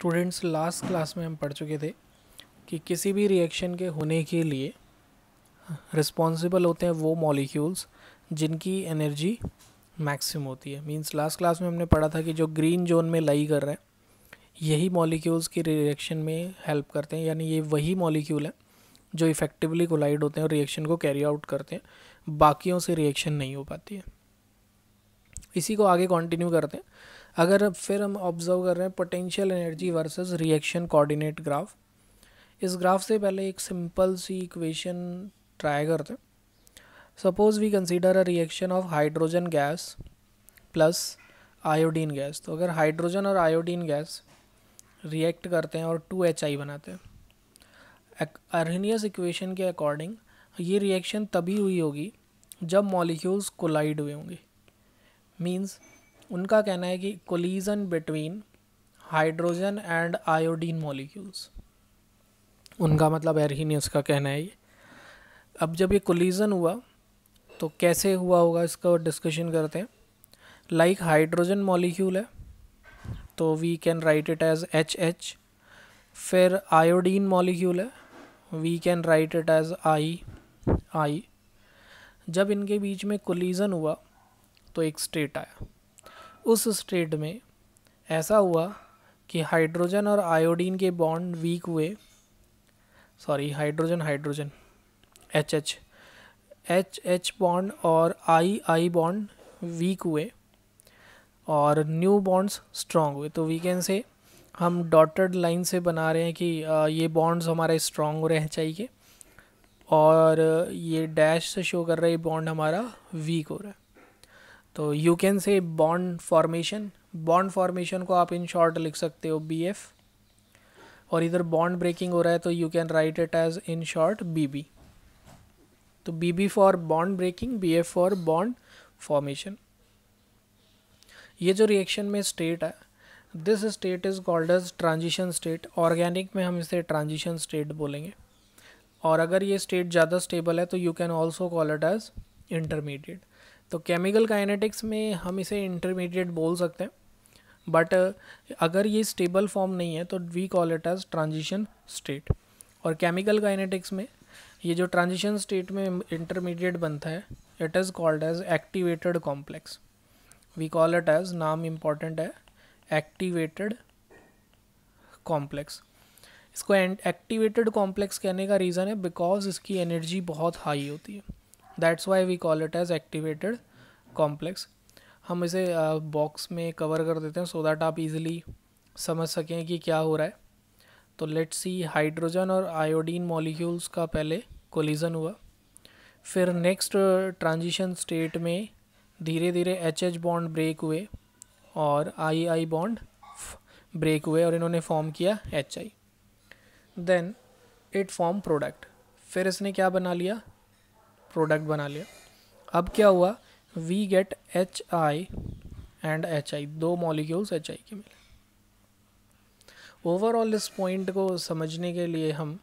students last class में हम पढ़ चुके थे कि किसी भी रिएक्शन के होने के लिए रिस्पॉन्सिबल होते हैं वो मॉलिक्यूल्स जिनकी एनर्जी मैक्सिमम होती है मींस लास्ट क्लास में हमने पढ़ा था कि जो ग्रीन जोन में लाई कर रहे हैं यही मॉलिक्यूल्स की रिएक्शन में हेल्प करते हैं यानी ये वही मॉलिक्यूल है जो इफ़ेक्टिवली कोलाइड होते हैं और रिएक्शन को कैरी आउट करते हैं बाकियों से रिएक्शन नहीं हो पाती है इसी को आगे कंटिन्यू करते हैं अगर अब फिर हम ऑब्जर्व कर रहे हैं potential energy versus reaction coordinate graph इस ग्राफ से पहले एक सिंपल सी इक्वेशन ट्राई करते हैं suppose we consider a reaction of hydrogen gas plus iodine gas तो अगर हाइड्रोजन और आयोडीन गैस रिएक्ट करते हैं और टू एच आई बनाते हैं अर्नियस इक्वेशन के अकॉर्डिंग ये रिएक्शन तभी हुई होगी जब मॉलिक्यूल्स कोलाइड हुए होंगे मीन्स उनका कहना है कि collision between hydrogen and iodine molecules उनका मतलब एरहीनियस का कहना है ये अब जब ये कोलिजन हुआ तो कैसे हुआ होगा इसका डिस्कशन करते हैं लाइक हाइड्रोजन मॉलिक्यूल है तो we can write it as H H फिर आयोडीन मॉलिक्यूल है we can write it as I I जब इनके बीच में कोलिजन हुआ तो एक स्टेट आया उस स्टेट में ऐसा हुआ कि हाइड्रोजन और आयोडीन के बॉन्ड वीक हुए sorry hydrogen hydrogen H H H H bond और आई आई बॉन्ड वीक हुए और न्यू बॉन्ड्स स्ट्रॉन्ग हुए तो वी कैन से हम डॉटेड लाइन से बना रहे हैं कि ये बॉन्ड्स हमारे स्ट्रॉन्ग हो रहे हैं चाहिए और ये डैश से शो कर रहा है ये बॉन्ड हमारा वीक हो रहा है तो you can say bond formation bond formation को आप इन शॉर्ट लिख सकते हो बी एफ और इधर बॉन्ड ब्रेकिंग हो रहा है तो you can write it as in short B B तो B B for bond breaking B F for bond formation ये जो रिएक्शन में स्टेट है this state is called as transition state organic में हम इसे ट्रांजिशन स्टेट बोलेंगे और अगर ये स्टेट ज़्यादा स्टेबल है तो you can also call it as intermediate तो केमिकल काइनेटिक्स में हम इसे इंटरमीडिएट बोल सकते हैं बट अगर ये स्टेबल फॉर्म नहीं है तो we call it as transition state और केमिकल काइनेटिक्स में ये जो ट्रांजिशन स्टेट में इंटरमीडिएट बनता है it is called as activated complex we call it as नाम इम्पॉर्टेंट है एक्टिवेटेड कॉम्प्लेक्स इसको एक्टिवेटेड कॉम्प्लेक्स कहने का रीज़न है बिकॉज इसकी एनर्जी बहुत हाई होती है that's why we call it as activated complex हम इसे बॉक्स में कवर कर देते हैं सो so दैट आप इजिली समझ सकें कि क्या हो रहा है तो लेट्स सी हाइड्रोजन और आयोडीन मॉलिक्यूल्स का पहले कोलिजन हुआ फिर नेक्स्ट ट्रांजिशन स्टेट में धीरे धीरे एच एच बॉन्ड ब्रेक हुए और आई आई बॉन्ड ब्रेक हुए और इन्होंने फॉर्म किया H I then it form product फिर इसने क्या बना लिया प्रोडक्ट बना लिया अब क्या हुआ we get H I and H I दो मॉलिक्यूल्स एच आई के मिले ओवरऑल इस पॉइंट को समझने के लिए हम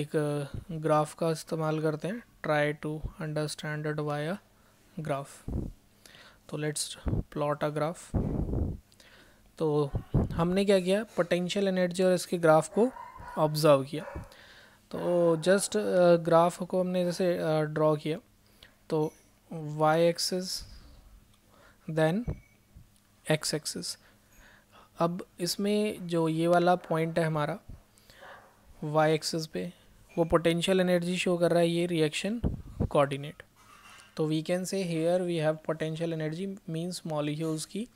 एक ग्राफ का इस्तेमाल करते हैं try to understand via graph तो लेट्स प्लॉट अ ग्राफ तो हमने क्या किया पोटेंशियल एनर्जी और इसके ग्राफ को ऑब्जर्व किया तो जस्ट ग्राफ uh, को हमने जैसे ड्रॉ uh, किया तो Y axis then X axis अब इसमें जो ये वाला पॉइंट है हमारा वाई एक्सेस पे वो पोटेंशियल एनर्जी शो कर रहा है ये रिएक्शन कोऑर्डिनेट तो we can say here we have potential energy means molecules की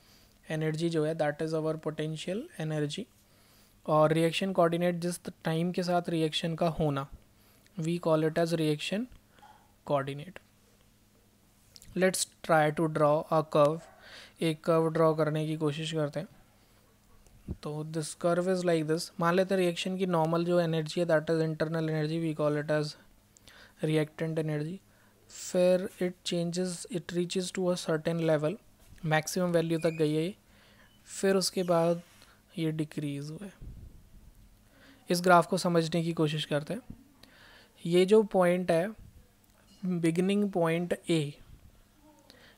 एनर्जी जो है that is our potential energy और रिएक्शन कोऑर्डिनेट जिस टाइम के साथ रिएक्शन का होना we call it as reaction coordinate let's try to draw a curve एक कर्व ड्रॉ करने की कोशिश करते हैं तो this curve is like this मान लेते हैं रिएक्शन की नॉर्मल जो एनर्जी है that is internal energy we call it as reactant energy फिर it changes it reaches to a certain level maximum value तक गई है ये फिर उसके बाद ये डिक्रीज़ हुआ है इस ग्राफ को समझने की कोशिश करते हैं ये जो पॉइंट है बिगनिंग पॉइंट ए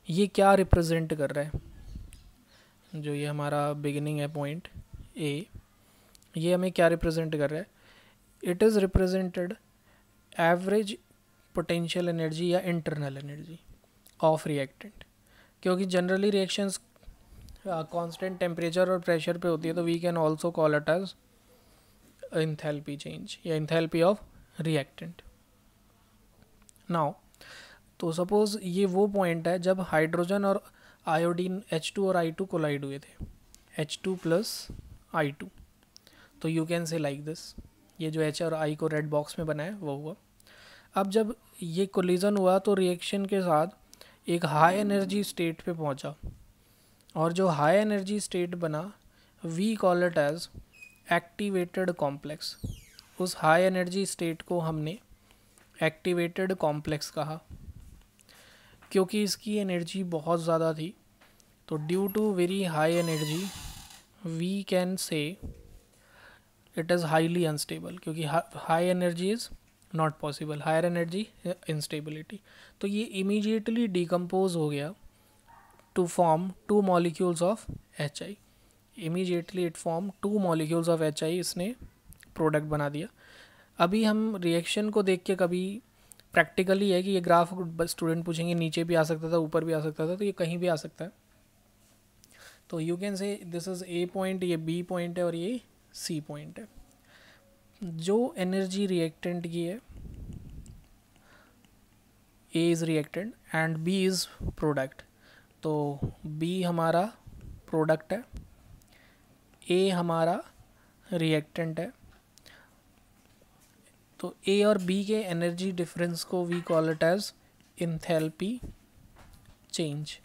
ये क्या रिप्रेजेंट कर रहा है जो ये हमारा बिगनिंग है पॉइंट ए ये हमें क्या रिप्रेजेंट कर रहा है it is represented average potential energy या इंटरनल एनर्जी ऑफ रिएक्टेंट क्योंकि जनरली रिएक्शंस कांस्टेंट टेम्परेचर और प्रेशर पे होती है तो we can also call it as enthalpy change या enthalpy ऑफ रिएक्टेंट Now तो सपोज ये वो पॉइंट है जब हाइड्रोजन और आयोडीन एच टू और आई टू कोलाइड हुए थे H two plus I two तो you can say like this ये जो एच और आई को रेड बॉक्स में बनाया वो हुआ अब जब ये कोलिजन हुआ तो रिएक्शन के साथ एक हाई एनर्जी स्टेट पे पहुंचा और जो हाई एनर्जी स्टेट बना we call it as activated complex उस हाई एनर्जी स्टेट को हमने एक्टिवेटेड कॉम्प्लेक्स कहा क्योंकि इसकी एनर्जी बहुत ज़्यादा थी तो due to very high energy we can say it is highly unstable क्योंकि high energy is not possible higher energy instability तो ये इमीजिएटली डिकम्पोज हो गया to form two molecules of H I immediately it form two molecules of H I इसने product बना दिया अभी हम रिएक्शन को देख के कभी प्रैक्टिकली है कि ये ग्राफ स्टूडेंट पूछेंगे नीचे भी आ सकता था ऊपर भी आ सकता था तो ये कहीं भी आ सकता है तो you can say this is A point ये बी पॉइंट है और ये सी पॉइंट है जो एनर्जी रिएक्टेंट की है A is reactant and B is product तो बी हमारा प्रोडक्ट है ए हमारा रिएक्टेंट है तो ए और बी के एनर्जी डिफरेंस को we call it as enthalpy change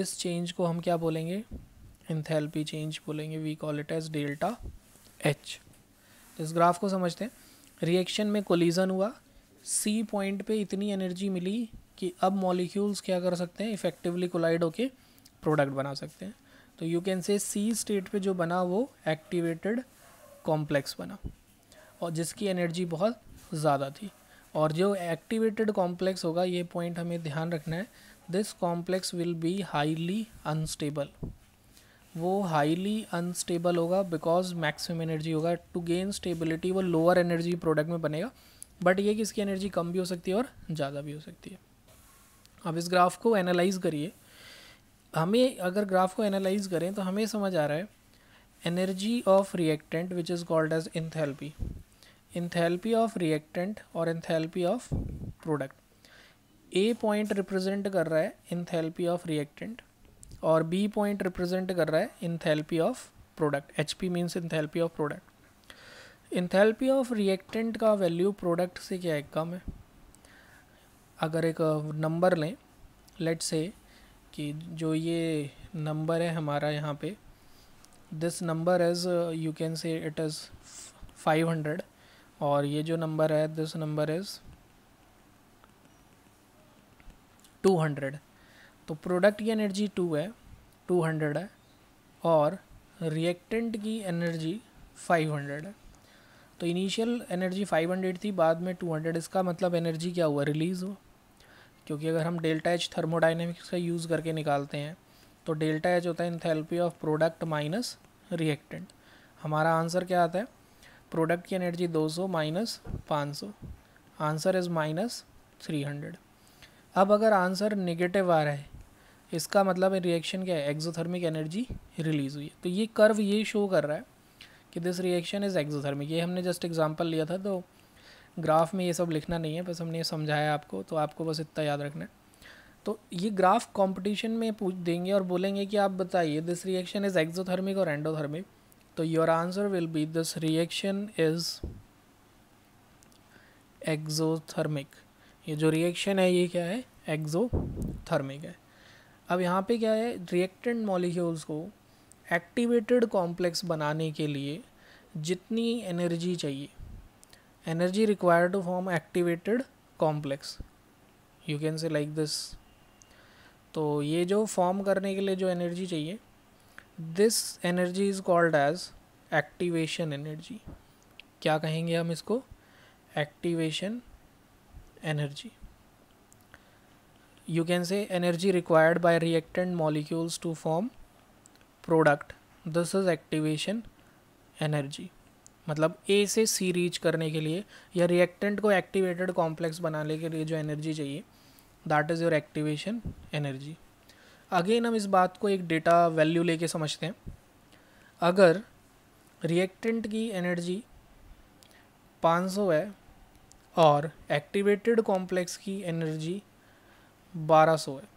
इस चेंज को हम क्या बोलेंगे इंथेल्पी चेंज बोलेंगे we call it as delta H इस ग्राफ को समझते हैं रिएक्शन में कोलिजन हुआ सी पॉइंट पे इतनी एनर्जी मिली कि अब मॉलिक्यूल्स क्या कर सकते हैं इफेक्टिवली कोलाइड होके प्रोडक्ट बना सकते हैं तो यू कैन से सी स्टेट पे जो बना वो एक्टिवेटेड कॉम्प्लेक्स बना और जिसकी एनर्जी बहुत ज़्यादा थी और जो एक्टिवेटेड कॉम्प्लेक्स होगा ये पॉइंट हमें ध्यान रखना है this complex will be highly unstable वो हाईली अनस्टेबल होगा बिकॉज मैक्सिमम एनर्जी होगा टू गेन स्टेबिलिटी वो लोअर एनर्जी प्रोडक्ट में बनेगा बट ये कि इसकी एनर्जी कम भी हो सकती है और ज़्यादा भी हो सकती है अब इस ग्राफ को एनालाइज करिए हमें अगर ग्राफ को एनालाइज करें तो हमें समझ आ रहा है energy of reactant which is called as enthalpy enthalpy of reactant और enthalpy of product A point represent कर रहा है इंथेल्पी ऑफ रिएक्टेंट और बी पॉइंट रिप्रेजेंट कर रहा है enthalpy of product H P means enthalpy of product enthalpy of reactant का value product से क्या है कम है अगर एक नंबर लें लेट से कि जो ये नंबर है हमारा यहाँ पे this number is you can say it is five hundred और ये जो नंबर है this number is two hundred तो प्रोडक्ट की एनर्जी टू है टू हंड्रेड है और रिएक्टेंट की एनर्जी फाइव हंड्रेड है तो इनिशियल एनर्जी फाइव हंड्रेड थी बाद में टू हंड्रेड इसका मतलब एनर्जी क्या हुआ रिलीज़ हुआ क्योंकि अगर हम डेल्टा एच थर्मोडाइनमिक्स का यूज़ करके निकालते हैं तो डेल्टा एच होता है enthalpy of product minus reactant हमारा आंसर क्या आता है प्रोडक्ट की एनर्जी 200 सौ माइनस पाँच answer is minus three hundred अब अगर आंसर नेगेटिव आ रहा है इसका मतलब रिएक्शन क्या है एक्जोथर्मिक एनर्जी रिलीज़ हुई है तो ये कर्व ये शो कर रहा है कि दिस रिएक्शन इज़ एक्जोथर्मिक ये हमने जस्ट एग्जाम्पल लिया था तो ग्राफ में ये सब लिखना नहीं है बस हमने ये समझाया आपको तो आपको बस इतना याद रखना है तो ये ग्राफ कंपटीशन में पूछ देंगे और बोलेंगे कि आप बताइए दिस रिएक्शन इज़ एक्सोथर्मिक और एंडोथर्मिक तो your answer will be this reaction is exothermic ये जो रिएक्शन है ये क्या है एक्जोथर्मिक है अब यहाँ पे क्या है रिएक्टेड मॉलिक्यूल्स को एक्टिवेटेड कॉम्प्लेक्स बनाने के लिए जितनी एनर्जी चाहिए energy required to form activated complex you can say like this तो ये जो form करने के लिए जो energy चाहिए this energy is called as activation energy क्या कहेंगे हम इसको activation energy you can say energy required by reactant molecules to form product this is activation energy मतलब ए से सी रीच करने के लिए या रिएक्टेंट को एक्टिवेटेड कॉम्प्लेक्स बनाने के लिए जो एनर्जी चाहिए that is your activation energy again हम इस बात को एक डेटा वैल्यू लेके समझते हैं अगर रिएक्टेंट की एनर्जी 500 है और एक्टिवेटेड कॉम्प्लेक्स की एनर्जी 1200 है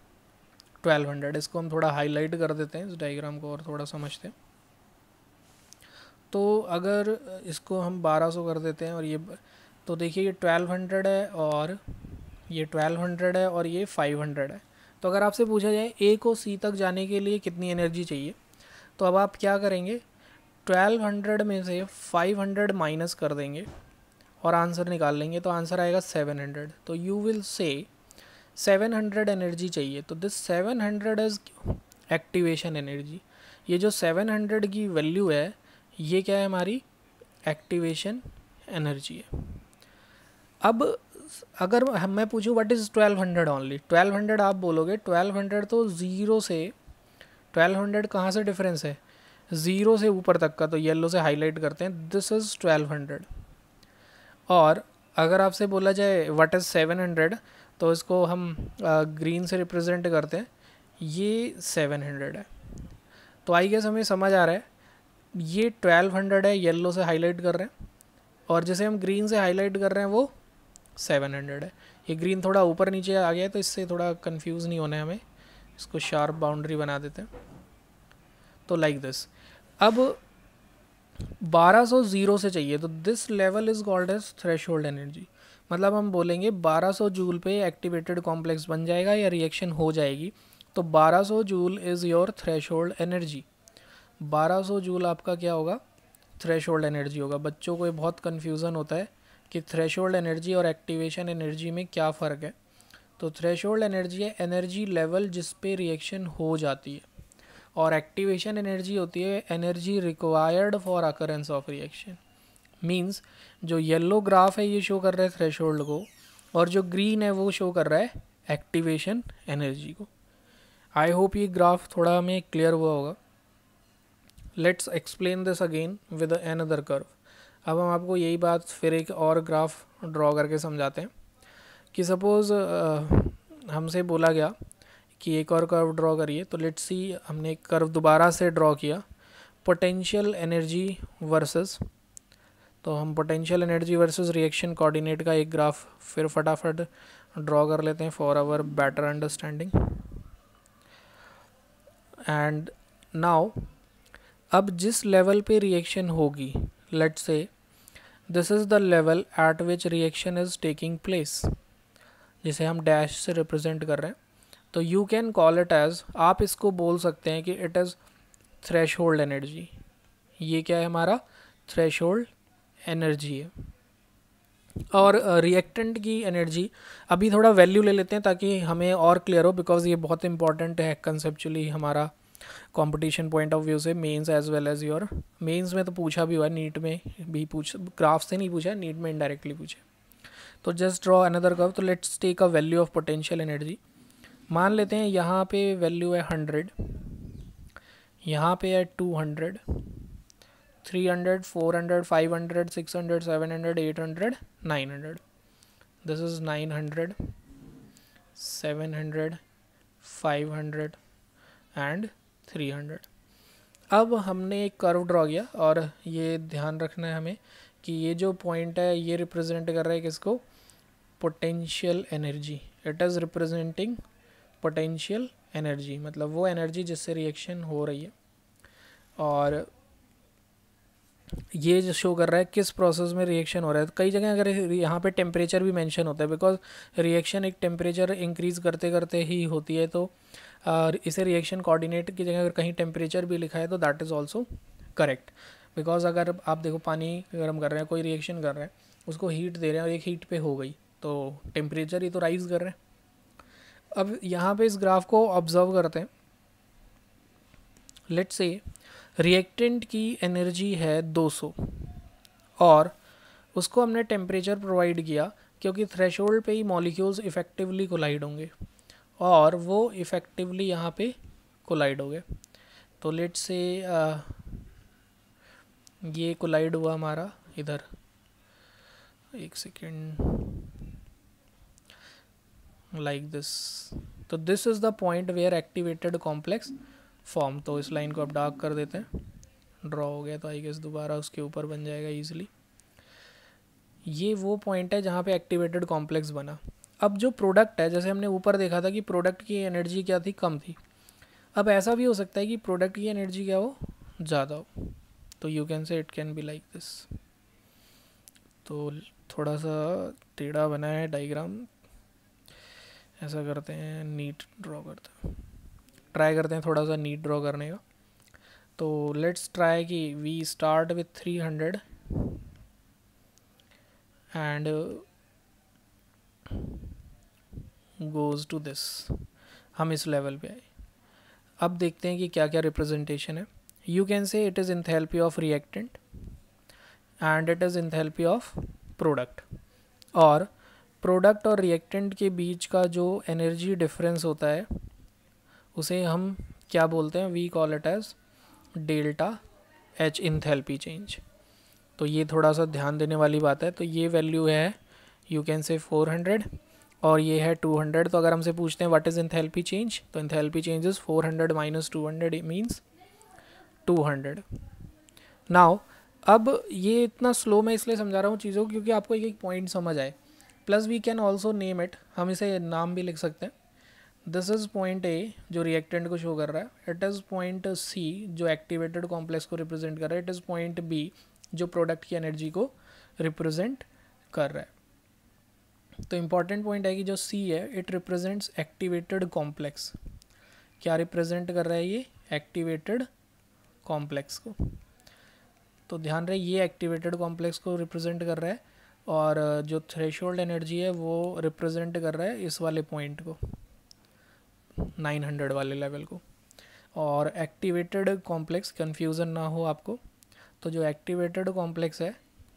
1200 इसको हम थोड़ा हाईलाइट कर देते हैं इस डायग्राम को और थोड़ा समझते हैं तो अगर इसको हम 1200 कर देते हैं और ये तो देखिए ये 1200 है और ये 1200 है और ये 500 है तो अगर आपसे पूछा जाए ए को सी तक जाने के लिए कितनी एनर्जी चाहिए तो अब आप क्या करेंगे 1200 में से 500 माइनस कर देंगे और आंसर निकाल लेंगे तो आंसर आएगा 700 तो यू विल से 700 एनर्जी चाहिए तो this 700 hundred is activation energy ये जो 700 की वैल्यू है ये क्या है हमारी एक्टिवेशन एनर्जी है अब अगर मैं पूछूँ what is twelve hundred only twelve hundred आप बोलोगे ट्वेल्व हंड्रेड तो ज़ीरो से ट्वेल्व हंड्रेड कहाँ से डिफरेंस है ज़ीरो से ऊपर तक का तो येलो से हाईलाइट करते हैं दिस इज़ ट्वेल्व हंड्रेड और अगर आपसे बोला जाए व्हाट इज़ सेवन हंड्रेड तो इसको हम ग्रीन से रिप्रेजेंट करते हैं ये सेवन हंड्रेड है तो आई गेस हमें समझ आ रहा है ये 1200 है येलो से हाईलाइट कर रहे हैं और जैसे हम ग्रीन से हाईलाइट कर रहे हैं वो 700 है ये ग्रीन थोड़ा ऊपर नीचे आ गया है तो इससे थोड़ा कंफ्यूज नहीं होना है हमें इसको शार्प बाउंड्री बना देते हैं तो लाइक दिस अब 1200 जीरो से चाहिए तो this level is called as thresh energy मतलब हम बोलेंगे 1200 जूल पे एक्टिवेटेड कॉम्प्लेक्स बन जाएगा या रिएक्शन हो जाएगी तो 1200 joule is your thresh energy 1200 joule आपका क्या होगा थ्रेश एनर्जी होगा बच्चों को ये बहुत कन्फ्यूज़न होता है कि थ्रेश एनर्जी और एक्टिवेशन एनर्जी में क्या फ़र्क है तो थ्रेश एनर्जी है एनर्जी लेवल जिस पे रिएक्शन हो जाती है और एक्टिवेशन एनर्जी होती है energy required for occurrence of reaction means जो येल्लो ग्राफ है ये शो कर रहा है थ्रेश को और जो ग्रीन है वो शो कर रहा है एक्टिवेशन एनर्जी को आई होप ये ग्राफ थोड़ा हमें क्लियर हुआ होगा let's explain this again with another curve अब हम आपको यही बात फिर एक और ग्राफ ड्रॉ करके समझाते हैं कि सपोज़ हमसे बोला गया कि एक और कर्व ड्रॉ करिए तो लेट्स सी हमने एक कर्व दोबारा से ड्रॉ किया पोटेंशियल एनर्जी वर्सेस तो हम potential energy versus reaction coordinate का एक ग्राफ फिर फटाफट ड्रॉ कर लेते हैं for our better understanding and now अब जिस लेवल पे रिएक्शन होगी let say this is the level at which reaction is taking place जिसे हम डैश से रिप्रेजेंट कर रहे हैं तो you can call it as आप इसको बोल सकते हैं कि it is threshold energy ये क्या है हमारा थ्रेश होल्ड एनर्जी है और रिएक्टेंट की एनर्जी अभी थोड़ा वैल्यू ले लेते हैं ताकि हमें और क्लियर हो बिकॉज ये बहुत इंपॉर्टेंट है कंसेप्चुअली हमारा कंपटीशन पॉइंट ऑफ व्यू से mains as well as your mains में तो पूछा भी हुआ नीट में भी पूछ ग्राफ से नहीं पूछा नीट में इनडायरेक्टली पूछा तो जस्ट ड्रॉ अनदर कर्व तो let's take a value of potential energy मान लेते हैं यहाँ पे वैल्यू है हंड्रेड यहाँ पे है two hundred three hundred four hundred five hundred six hundred seven hundred eight hundred nine hundred this is nine hundred seven hundred five hundred and three hundred अब हमने एक कर्व ड्रॉ किया और ये ध्यान रखना है हमें कि ये जो पॉइंट है ये रिप्रेजेंट कर रहा है किसको potential energy it is representing potential energy मतलब वो एनर्जी जिससे रिएक्शन हो रही है और ये जो शो कर रहा है किस प्रोसेस में रिएक्शन हो रहा है कई जगह अगर यहाँ पे टेम्परेचर भी मेंशन होता है बिकॉज रिएक्शन एक टेम्परेचर इंक्रीज़ करते करते ही होती है तो इसे रिएक्शन कोऑर्डिनेट की जगह अगर कहीं टेम्परेचर भी लिखा है तो that is also correct because अगर आप देखो पानी गर्म कर रहे हैं कोई रिएक्शन कर रहे हैं उसको हीट दे रहे हैं और एक हीट पे हो गई तो टेम्परेचर ही तो राइज कर रहे हैं अब यहाँ पे इस ग्राफ को ऑब्जर्व करते हैं लेट्स से रिएक्टेंट की एनर्जी है 200 और उसको हमने टेम्परेचर प्रोवाइड किया क्योंकि थ्रेशोल्ड पे ही मॉलिक्यूल्स इफेक्टिवली कोलाइड होंगे और वो इफ़ेक्टिवली यहाँ पे कोलाइड हो गए तो लेट से आ, ये कोलाइड हुआ हमारा इधर एक सेकेंड लाइक दिस तो this is the point where activated complex form तो इस लाइन को आप डार्क कर देते हैं ड्रॉ हो गया तो आई गेस दोबारा उसके ऊपर बन जाएगा ईजिली ये वो पॉइंट है जहाँ पे एक्टिवेटेड कॉम्प्लेक्स बना अब जो प्रोडक्ट है जैसे हमने ऊपर देखा था कि प्रोडक्ट की एनर्जी क्या थी कम थी अब ऐसा भी हो सकता है कि प्रोडक्ट की एनर्जी क्या हो ज़्यादा हो तो you can say it can be like this तो थोड़ा सा टेढ़ा बना है डाइग्राम ऐसा करते हैं नीट ड्रॉ करते हैं ट्राई करते हैं थोड़ा सा नीट ड्रॉ करने का तो लेट्स ट्राई कि we start with three hundred and goes to this हम इस लेवल पे आए अब देखते हैं कि क्या क्या रिप्रेजेंटेशन है you can say it is enthalpy of reactant and it is enthalpy of product और प्रोडक्ट और रिएक्टेंट के बीच का जो एनर्जी डिफरेंस होता है उसे हम क्या बोलते हैं we call it as delta H enthalpy change तो ये थोड़ा सा ध्यान देने वाली बात है तो ये वैल्यू है यू कैन से 400 और ये है 200 तो अगर हमसे पूछते हैं व्हाट इज़ इंथेल्पी चेंज तो enthalpy change is four hundred minus two hundred means two hundred now अब ये इतना स्लो मैं इसलिए समझा रहा हूँ चीज़ों को क्योंकि आपको एक एक पॉइंट समझ आए plus we can also name it हम इसे नाम भी लिख सकते हैं दिस इज़ पॉइंट ए जो रिएक्टेंट को शो कर रहा है इट इज़ पॉइंट सी जो एक्टिवेटेड कॉम्प्लेक्स को रिप्रेजेंट कर रहा है इट इज़ पॉइंट बी जो प्रोडक्ट की एनर्जी को रिप्रेजेंट कर रहा है तो इम्पॉर्टेंट पॉइंट है कि जो सी है इट रिप्रेजेंट्स एक्टिवेटेड कॉम्प्लेक्स क्या रिप्रेजेंट कर रहा है ये एक्टिवेटेड कॉम्प्लेक्स को तो ध्यान रहे ये एक्टिवेटेड कॉम्प्लेक्स को रिप्रेजेंट कर रहा है और जो थ्रेशोल्ड एनर्जी है वो रिप्रेजेंट कर रहा है इस वाले पॉइंट को 900 वाले लेवल को और एक्टिवेटेड कॉम्प्लेक्स कन्फ्यूज़न ना हो आपको तो जो एक्टिवेटेड कॉम्प्लेक्स है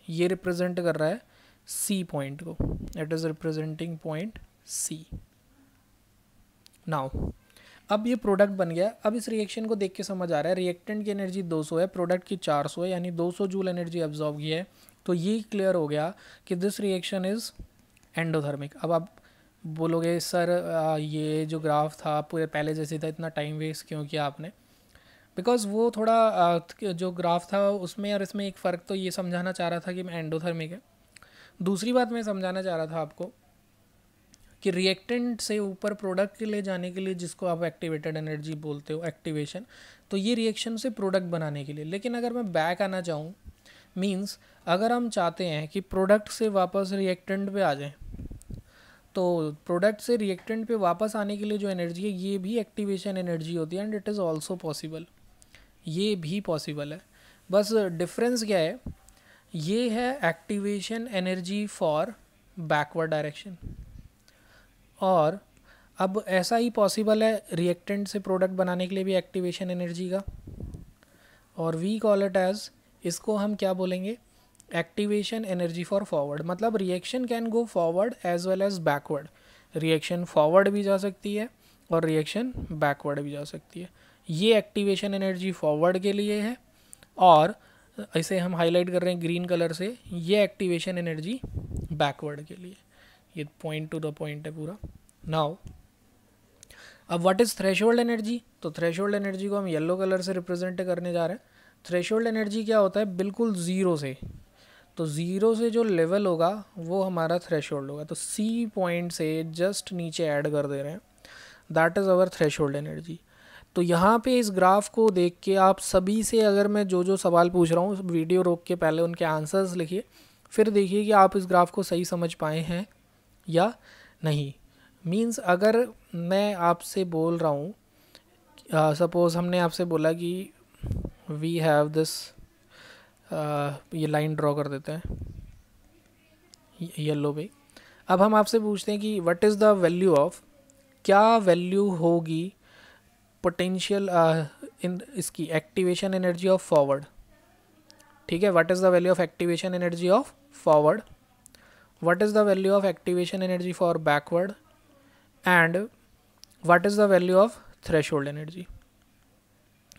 ये रिप्रेजेंट कर रहा है सी पॉइंट को it is representing point C now अब ये प्रोडक्ट बन गया अब इस रिएक्शन को देख के समझ आ रहा है रिएक्टेंट की एनर्जी 200 है प्रोडक्ट की 400 है यानी 200 जूल एनर्जी एब्जॉर्व की है तो ये क्लियर हो गया कि दिस रिएक्शन इज़ एंडोथर्मिक अब आप बोलोगे सर आ, ये जो ग्राफ था पूरे पहले जैसे था इतना टाइम वेस्ट क्यों किया आपने बिकॉज वो थोड़ा आ, जो ग्राफ था उसमें और इसमें एक फ़र्क तो ये समझाना चाह रहा था कि मैं एंडोथर्मिक है दूसरी बात मैं समझाना चाह रहा था आपको कि रिएक्टेंट से ऊपर प्रोडक्ट के लिए जाने के लिए जिसको आप एक्टिवेटेड एनर्जी बोलते हो एक्टिवेशन तो ये रिएक्शन से प्रोडक्ट बनाने के लिए लेकिन अगर मैं बैक आना चाहूँ मीन्स अगर हम चाहते हैं कि प्रोडक्ट से वापस रिएक्टेंट पे आ जाए तो प्रोडक्ट से रिएक्टेंट पे वापस आने के लिए जो एनर्जी है ये भी एक्टिवेशन एनर्जी होती है and it is also possible ये भी पॉसिबल है बस डिफरेंस क्या है ये है activation energy for backward direction और अब ऐसा ही पॉसिबल है रिएक्टेंट से प्रोडक्ट बनाने के लिए भी एक्टिवेशन एनर्जी का और वी कॉल इट एज इसको हम क्या बोलेंगे एक्टिवेशन एनर्जी फॉर फॉरवर्ड मतलब reaction can go forward as well as backward reaction forward भी जा सकती है और रिएक्शन बैकवर्ड भी जा सकती है ये एक्टिवेशन एनर्जी फॉरवर्ड के लिए है और इसे हम हाईलाइट कर रहे हैं ग्रीन कलर से ये एक्टिवेशन एनर्जी बैकवर्ड के लिए ये पॉइंट टू द पॉइंट है पूरा नाउ अब व्हाट इज़ थ्रेश एनर्जी तो थ्रेश एनर्जी को हम येलो कलर से रिप्रेजेंट करने जा रहे हैं थ्रेश एनर्जी क्या होता है बिल्कुल ज़ीरो से तो ज़ीरो से जो लेवल होगा वो हमारा थ्रेश होगा तो सी पॉइंट से जस्ट नीचे ऐड कर दे रहे हैं that is our thresh energy तो यहाँ पे इस ग्राफ को देख के आप सभी से अगर मैं जो जो सवाल पूछ रहा हूँ वीडियो रोक के पहले उनके आंसर्स लिखिए फिर देखिए कि आप इस ग्राफ को सही समझ पाए हैं या नहीं मीन्स अगर मैं आपसे बोल रहा हूँ सपोज़ हमने आपसे बोला कि वी हैव दिस ये लाइन ड्रॉ कर देते हैं येल्लो पे अब हम आपसे पूछते हैं कि what is the value of क्या वैल्यू होगी पोटेंशियल इन इसकी एक्टिवेशन एनर्जी ऑफ फॉरवर्ड ठीक है what is the value of activation energy of forward what is the value of activation energy for backward and what is the value of thresh energy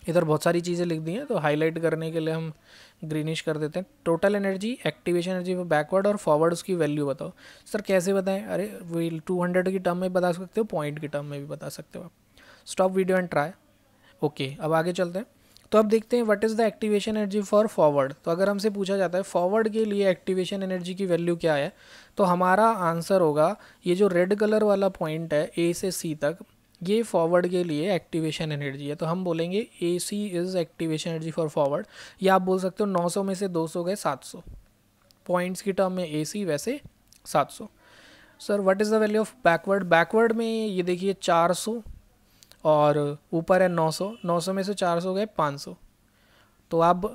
इधर बहुत सारी चीज़ें लिख दी हैं तो हाईलाइट करने के लिए हम ग्रीनिश कर देते हैं total energy activation energy backward और फॉरवर्ड उसकी वैल्यू बताओ सर कैसे बताएं अरे वी टू हंड्रेड की टर्म में बता सकते हो पॉइंट की टर्म में भी बता सकते हो आप stop video and try okay अब आगे चलते हैं तो अब देखते हैं what is the activation energy for forward तो अगर हमसे पूछा जाता है फॉरवर्ड के लिए एक्टिवेशन एनर्जी की वैल्यू क्या है तो हमारा आंसर होगा ये जो रेड कलर वाला पॉइंट है ए से सी तक ये फॉरवर्ड के लिए एक्टिवेशन एनर्जी है तो हम बोलेंगे A C is activation energy for forward या आप बोल सकते हो 900 में से 200 गए 700 पॉइंट्स की टर्म में ए सी वैसे 700 sir what is the value of backward backward में ये देखिए 400 और ऊपर है 900 900 में से 400 गए 500 तो अब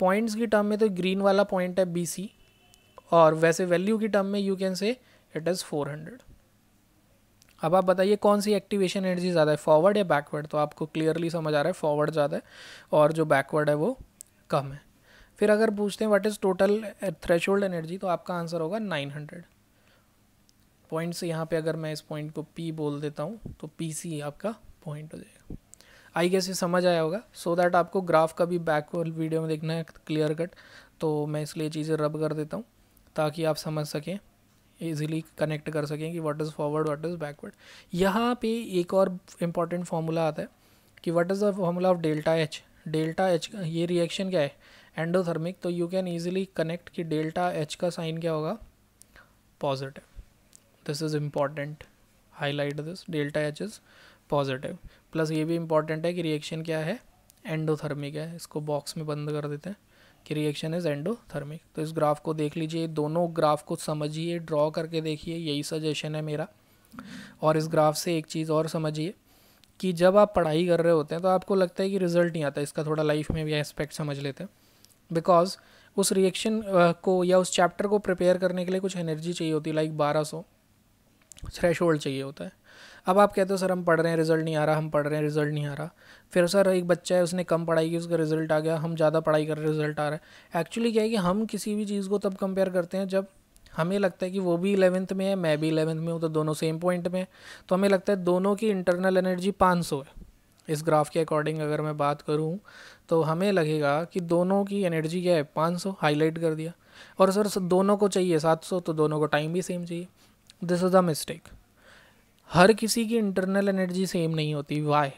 पॉइंट्स की टर्म में तो ग्रीन वाला पॉइंट है बी सी और वैसे वैल्यू की टर्म में you can say it is 400 अब आप बताइए कौन सी एक्टिवेशन एनर्जी ज़्यादा है फॉरवर्ड या बैकवर्ड तो आपको क्लियरली समझ आ रहा है फॉरवर्ड ज़्यादा है और जो बैकवर्ड है वो कम है फिर अगर पूछते हैं what is total thresh energy तो आपका आंसर होगा नाइन पॉइंट्स यहाँ पे अगर मैं इस पॉइंट को पी बोल देता हूँ तो पी सी आपका पॉइंट हो जाएगा आई गेस ये समझ आया होगा सो so दैट आपको ग्राफ का भी बैक वीडियो में देखना है क्लियर कट तो मैं इसलिए चीज़ें रब कर देता हूँ ताकि आप समझ सकें ईजिली कनेक्ट कर सकें कि what is forward what is backward यहाँ पे एक और इम्पॉर्टेंट फार्मूला आता है कि what is the formula of delta H delta H ये रिएक्शन क्या है एंडोथर्मिक तो यू कैन ईजिली कनेक्ट कि डेल्टा एच का साइन क्या होगा positive this is important highlight this delta H is positive plus ये भी इंपॉर्टेंट है कि रिएक्शन क्या है एंडोथर्मिक है इसको बॉक्स में बंद कर देते हैं कि रिएक्शन इज़ एंडोथर्मिक तो इस ग्राफ को देख लीजिए दोनों ग्राफ को समझिए ड्रॉ करके देखिए यही सजेशन है मेरा और इस ग्राफ से एक चीज़ और समझिए कि जब आप पढ़ाई कर रहे होते हैं तो आपको लगता है कि रिजल्ट नहीं आता इसका थोड़ा लाइफ में भी एस्पेक्ट समझ लेते हैं बिकॉज उस रिएक्शन को या उस चैप्टर को प्रिपेयर करने के लिए कुछ एनर्जी चाहिए होती है लाइक बारह सौ थ्रेश होल्ड चाहिए होता है अब आप कहते हो सर हम पढ़ रहे हैं रिजल्ट नहीं आ रहा हम पढ़ रहे हैं रिजल्ट नहीं आ रहा फिर सर एक बच्चा है उसने कम पढ़ाई की उसका रिजल्ट आ गया हम ज़्यादा पढ़ाई कर रहे रिजल्ट आ रहा है एक्चुअली क्या है कि हम किसी भी चीज़ को तब कंपेयर करते हैं जब हमें लगता है कि वो भी इलेवंथ में है मैं भी इलेवंथ में हूँ तो दोनों सेम पॉइंट में है तो हमें लगता है दोनों की इंटरनल एनर्जी पाँच सौ है इस ग्राफ के अकॉर्डिंग अगर मैं बात करूँ तो हमें लगेगा कि दोनों की एनर्जी क्या है पाँच सौ हाईलाइट कर दिया और सर दोनों को चाहिए सात सौ तो दोनों को टाइम भी सेम चाहिए दिस इज़ अ मिस्टेक हर किसी की इंटरनल एनर्जी सेम नहीं होती वाई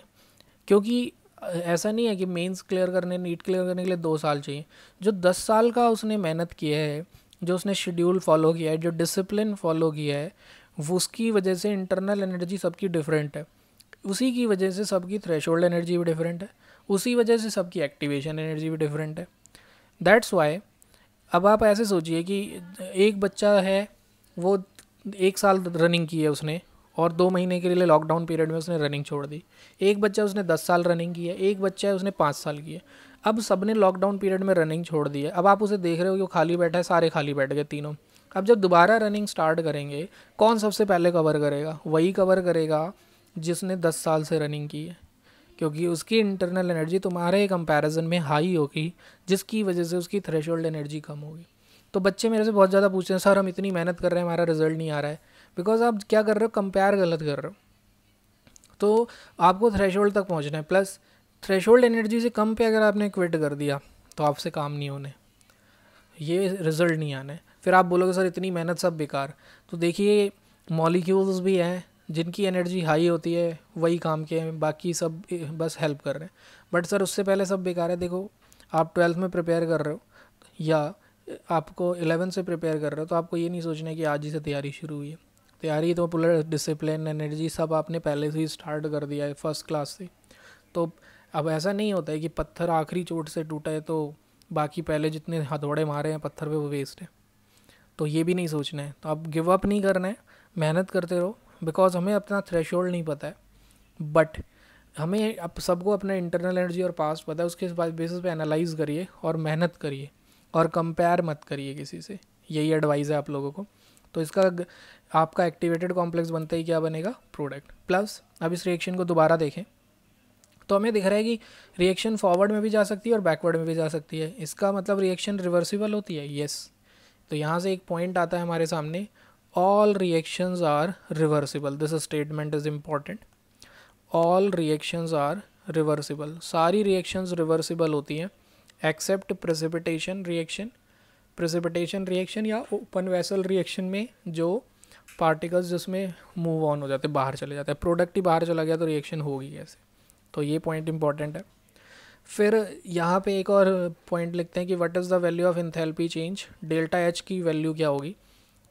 क्योंकि ऐसा नहीं है कि मेंस क्लियर करने नीट क्लियर करने के लिए दो साल चाहिए जो दस साल का उसने मेहनत किया है जो उसने शेड्यूल फॉलो किया है जो डिसिप्लिन फॉलो किया है वो उसकी वजह से इंटरनल एनर्जी सबकी डिफरेंट है उसी की वजह से सबकी थ्रेश एनर्जी भी डिफरेंट है उसी वजह से सबकी एक्टिवेशन एनर्जी भी डिफरेंट है दैट्स वाई अब आप ऐसे सोचिए कि एक बच्चा है वो एक साल रनिंग की है उसने और दो महीने के लिए लॉकडाउन पीरियड में उसने रनिंग छोड़ दी एक बच्चा उसने दस साल रनिंग की है एक बच्चा है उसने पाँच साल की है अब सब ने लॉकडाउन पीरियड में रनिंग छोड़ दी है अब आप उसे देख रहे हो कि वो खाली बैठा है सारे खाली बैठ गए तीनों अब जब दोबारा रनिंग स्टार्ट करेंगे कौन सबसे पहले कवर करेगा वही कवर करेगा जिसने दस साल से रनिंग की है क्योंकि उसकी इंटरनल एनर्जी तुम्हारे कंपैरिजन में हाई होगी जिसकी वजह से उसकी थ्रेशोल्ड एनर्जी कम होगी तो बच्चे मेरे से बहुत ज़्यादा पूछ रहे हैं सर हम इतनी मेहनत कर रहे हैं हमारा रिजल्ट नहीं आ रहा है बिकॉज आप क्या कर रहे हो कंपेयर गलत कर रहे हो तो आपको थ्रेश तक पहुँचना है प्लस थ्रेश एनर्जी से कम पे अगर आपने क्विट कर दिया तो आपसे काम नहीं होने ये रिजल्ट नहीं आने फिर आप बोलोगे सर इतनी मेहनत सब बेकार तो देखिए मॉलिक्यूल्स भी हैं जिनकी एनर्जी हाई होती है वही काम के हैं बाकी सब बस हेल्प कर रहे हैं बट सर उससे पहले सब बेकार है देखो आप ट्वेल्थ में प्रिपेयर कर रहे हो या आपको एलेवन से प्रिपेयर कर रहे हो तो आपको ये नहीं सोचना है कि आज ही से तैयारी शुरू हुई है तैयारी तो पूरा डिसिप्लिन एनर्जी सब आपने पहले से ही स्टार्ट कर दिया है फर्स्ट क्लास से तो अब ऐसा नहीं होता है कि पत्थर आखिरी चोट से टूटा है तो बाकी पहले जितने हथौड़े मारे हैं पत्थर पे वो वेस्ट है तो ये भी नहीं सोचना है तो आप गिव अप नहीं करना है मेहनत करते रहो बिकॉज हमें अपना थ्रेश नहीं पता है बट हमें अब सबको अपना इंटरनल एनर्जी और पास्ट पता है उसके बेसिस पे एनालाइज करिए और मेहनत करिए और कंपेयर मत करिए किसी से यही एडवाइस है आप लोगों को तो इसका आपका एक्टिवेटेड कॉम्प्लेक्स बनते ही क्या बनेगा प्रोडक्ट प्लस अब इस रिएक्शन को दोबारा देखें तो हमें दिख रहा है कि रिएक्शन फॉरवर्ड में भी जा सकती है और बैकवर्ड में भी जा सकती है इसका मतलब रिएक्शन रिवर्सिबल होती है येस तो यहाँ से एक पॉइंट आता है हमारे सामने all reaction are reversible this statement is important all reaction are reversible सारी रिएक्शन रिवर्सिबल होती हैं except precipitation reaction precipitation reaction या ओपन वेसल रिएक्शन में जो पार्टिकल्स जिसमें मूव ऑन हो जाते बाहर चले जाते हैं प्रोडक्ट ही बाहर चला गया तो रिएक्शन होगी कैसे तो ये पॉइंट इंपॉर्टेंट है फिर यहाँ पे एक और पॉइंट लिखते हैं कि what is the value of enthalpy change delta H की वैल्यू क्या होगी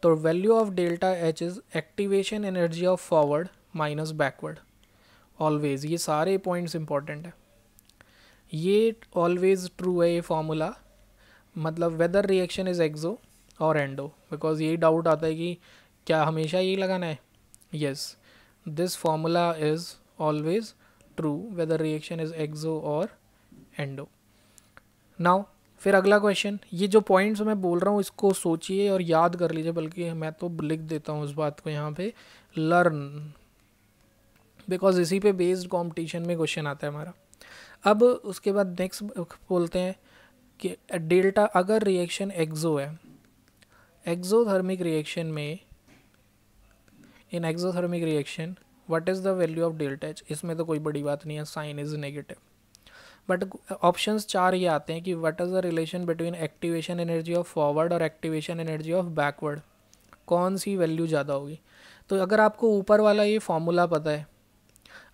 तो value of delta H is activation energy of forward minus backward always ये सारे पॉइंट्स इंपॉर्टेंट है ये ऑलवेज ट्रू है ये फार्मूला मतलब वेदर रिएक्शन इज़ एक्जो और एंडो बिकॉज यही डाउट आता है कि क्या हमेशा यही लगाना है yes this formula is always true whether reaction is exo और एंडो नाउ फिर अगला क्वेश्चन ये जो पॉइंट्स मैं बोल रहा हूँ इसको सोचिए और याद कर लीजिए बल्कि मैं तो लिख देता हूँ उस बात को यहाँ पे लर्न बिकॉज इसी पे बेस्ड कंपटीशन में क्वेश्चन आता है हमारा अब उसके बाद नेक्स्ट बोलते हैं कि डेल्टा अगर रिएक्शन एक्जो है एक्जोथर्मिक रिएक्शन में in exothermic reaction what is the value of delta H इसमें तो कोई बड़ी बात नहीं है sign is negative but option चार ये आते हैं कि what is the relation between activation energy of forward और एक्टिवेशन एनर्जी ऑफ बैकवर्ड कौन सी वैल्यू ज़्यादा होगी तो अगर आपको ऊपर वाला ये फॉर्मूला पता है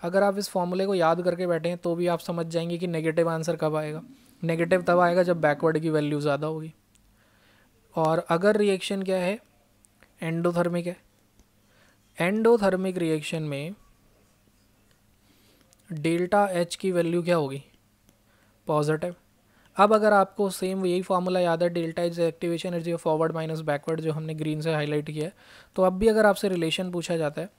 अगर आप इस फॉर्मूले को याद करके बैठे हैं तो भी आप समझ जाएंगे कि नेगेटिव आंसर कब आएगा नेगेटिव तब आएगा जब बैकवर्ड की वैल्यू ज़्यादा होगी और अगर रिएक्शन क्या है एंडोथर्मिक है एंडोथर्मिक रिएक्शन में डेल्टा एच की वैल्यू क्या होगी पॉजिटिव अब अगर आपको सेम यही फार्मूला याद है delta is activation energy forward minus backward जो हमने ग्रीन से हाईलाइट किया है तो अब भी अगर आपसे रिलेशन पूछा जाता है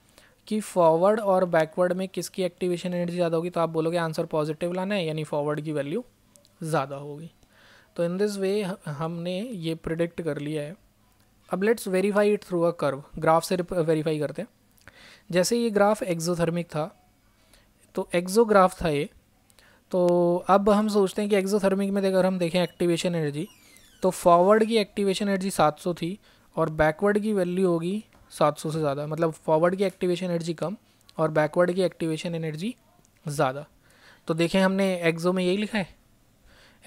कि फॉरवर्ड और बैकवर्ड में किसकी एक्टिवेशन एनर्जी ज़्यादा होगी तो आप बोलोगे आंसर पॉजिटिव लाना है यानी फॉरवर्ड की वैल्यू ज़्यादा होगी तो इन दिस वे हमने ये प्रिडिक्ट कर लिया है अब let's verify it through a curve graph से वेरीफाई करते हैं जैसे ये ग्राफ एक्जोथर्मिक था तो एक्जोग्राफ था ये तो अब हम सोचते हैं कि एक्जोथर्मिक में अगर हम देखें एक्टिवेशन एनर्जी तो फॉरवर्ड की एक्टिवेशन एनर्जी 700 थी और बैकवर्ड की वैल्यू होगी 700 से ज़्यादा मतलब फॉरवर्ड की एक्टिवेशन एनर्जी कम और बैकवर्ड की एक्टिवेशन एनर्जी ज़्यादा तो देखें हमने एक्जो में यही लिखा है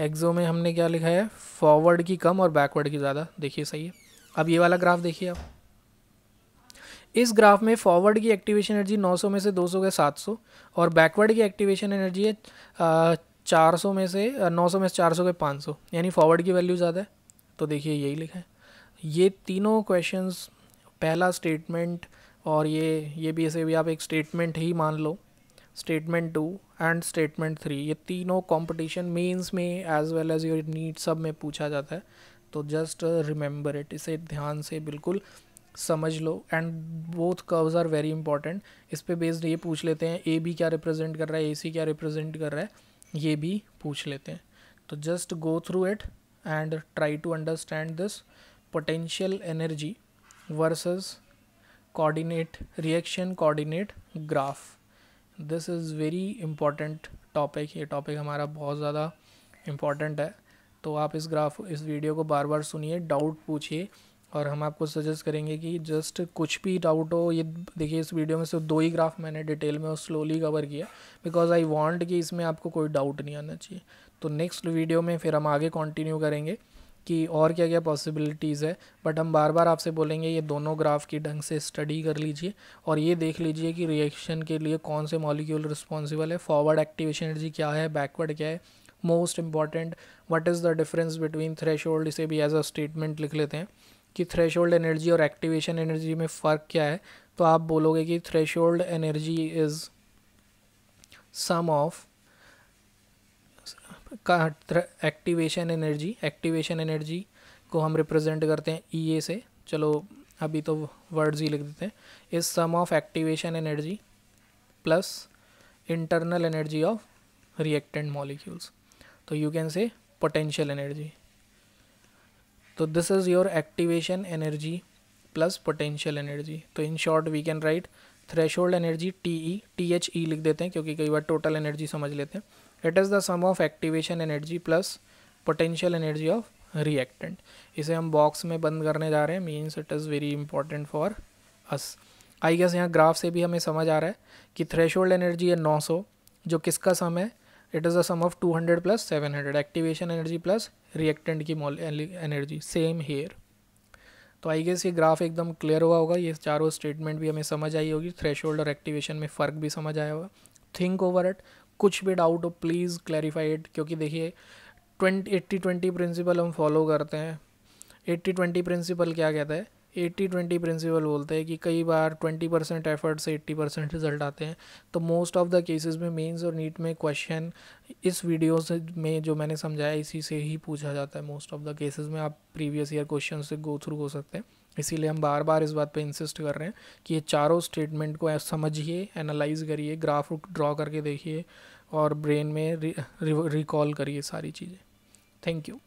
एक्जो में हमने क्या लिखा है फॉरवर्ड की कम और बैकवर्ड की ज़्यादा देखिए सही है अब ये वाला ग्राफ देखिए आप इस ग्राफ में फॉरवर्ड की एक्टिवेशन एनर्जी 900 में से 200 के 700 और बैकवर्ड की एक्टिवेशन एनर्जी है चार सौ में से नौ सौ में से चार सौ के पाँच सौ यानी फॉरवर्ड की वैल्यू ज़्यादा है तो देखिए यही लिखा है ये तीनों क्वेश्चंस पहला स्टेटमेंट और ये ये भी ऐसे भी आप एक स्टेटमेंट ही मान लो statement two and statement three ये तीनों कंपटीशन मेंस में as well as your NEET सब में पूछा जाता है तो जस्ट रिमेंबर इट इसे ध्यान से बिल्कुल समझ लो and both curves are very important इस पर बेस्ड ये पूछ लेते हैं ए बी क्या रिप्रेजेंट कर रहा है ए सी क्या रिप्रेजेंट कर रहा है ये भी पूछ लेते हैं तो just go through it and try to understand this potential energy versus coordinate reaction coordinate graph this is very important topic ये टॉपिक हमारा बहुत ज़्यादा इम्पॉर्टेंट है तो आप इस ग्राफ इस वीडियो को बार बार सुनिए डाउट पूछिए और हम आपको सजेस्ट करेंगे कि जस्ट कुछ भी डाउट हो ये देखिए इस वीडियो में सिर्फ दो ही ग्राफ मैंने डिटेल में और स्लोली कवर किया बिकॉज आई वांट कि इसमें आपको कोई डाउट नहीं आना चाहिए तो नेक्स्ट वीडियो में फिर हम आगे कंटिन्यू करेंगे कि और क्या क्या पॉसिबिलिटीज़ है बट हम बार बार आपसे बोलेंगे ये दोनों ग्राफ की ढंग से स्टडी कर लीजिए और ये देख लीजिए कि रिएक्शन के लिए कौन से मॉलिक्यूल रिस्पॉन्सिबल है फॉरवर्ड एक्टिवेशन एनर्जी क्या है बैकवर्ड क्या है most important what is the difference between thresh इसे भी एज अ स्टेटमेंट लिख लेते हैं कि थ्रेश एनर्जी और एक्टिवेशन एनर्जी में फ़र्क क्या है तो आप बोलोगे कि thresh energy is sum of का एक्टिवेशन एनर्जी एक्टिवेशन एनर्जी को हम रिप्रेजेंट करते हैं ई e ए से चलो अभी तो वर्ड्स ही लिख देते हैं is sum of activation energy plus internal energy of reactant molecules तो you can say potential energy तो this is your activation energy plus potential energy तो in short we can write threshold energy T E T H E लिख देते हैं क्योंकि कई बार total energy समझ लेते हैं it is the sum of activation energy plus potential energy of reactant इसे हम बॉक्स में बंद करने जा रहे हैं means it is very important for us I guess यहाँ ग्राफ से भी हमें समझ आ रहा है कि थ्रेश एनर्जी है 900 जो किसका सम है it is the sum of 200 plus 700 activation energy plus reactant की मॉल एनर्जी सेम हेयर तो आई गेस ये ग्राफ एकदम क्लियर हुआ होगा ये चारों स्टेटमेंट भी हमें समझ आई होगी थ्रेश और एक्टिवेशन में फ़र्क भी समझ आया होगा थिंक ओवर इट कुछ भी डाउट हो प्लीज़ क्लैरिफाई इट क्योंकि देखिए ट्वेंटी एट्टी ट्वेंटी प्रिंसिपल हम फॉलो करते हैं एट्टी ट्वेंटी प्रिंसिपल क्या कहता है एट्टी ट्वेंटी प्रिंसिपल बोलते हैं कि कई बार ट्वेंटी परसेंट एफर्ट से एट्टी परसेंट रिजल्ट आते हैं तो मोस्ट ऑफ द केसेस में मेंस और नीट में क्वेश्चन इस वीडियो से में जो मैंने समझाया इसी से ही पूछा जाता है मोस्ट ऑफ द केसेस में आप प्रीवियस ईयर क्वेश्चन से गो थ्रू हो सकते हैं इसीलिए हम बार बार इस बात पे इंसिस्ट कर रहे हैं कि ये चारों स्टेटमेंट को समझिए एनालाइज करिए ग्राफ ड्रॉ करके देखिए और ब्रेन में रिकॉल करिए सारी चीज़ें थैंक यू